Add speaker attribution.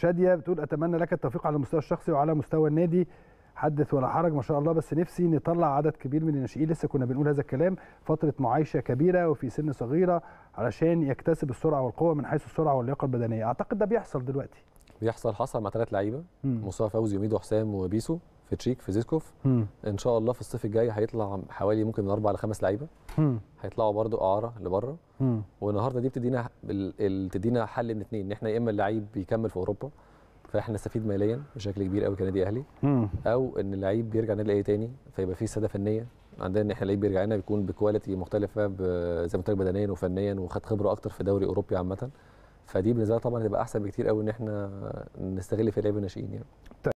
Speaker 1: شاديه بتقول اتمنى لك التوفيق على المستوى الشخصي وعلى مستوى النادي حدث ولا حرج ما شاء الله بس نفسي نطلع عدد كبير من الناشئين لسه كنا بنقول هذا الكلام فتره معايشه كبيره وفي سن صغيره علشان يكتسب السرعه والقوه من حيث السرعه واللياقه البدنيه اعتقد ده بيحصل دلوقتي
Speaker 2: بيحصل حصل مع ثلاث لعيبه مصطفى فوزي وميدو حسام وبيسو في تشيك في زيسكوف ان شاء الله في الصيف الجاي هيطلع حوالي ممكن من اربع لخمس لعيبه هيطلعوا برده اعاره لبره والنهارده دي بتدينا بتدينا حل من اثنين ان احنا يا اما اللعيب بيكمل في اوروبا فاحنا نستفيد ماليا بشكل كبير قوي كنادي اهلي او ان اللعيب بيرجع نادي الاهلي تاني فيبقى في ساده فنيه عندنا ان احنا اللعيب بيرجع لنا بيكون بكواليتي مختلفه زي ما قلت لك بدنيا وفنيا وخد خبره اكتر في دوري اوروبي عامه فدي بالنسبه طبعا هتبقى احسن بكتير قوي ان احنا نستغل في لعيبه الناشئين يعني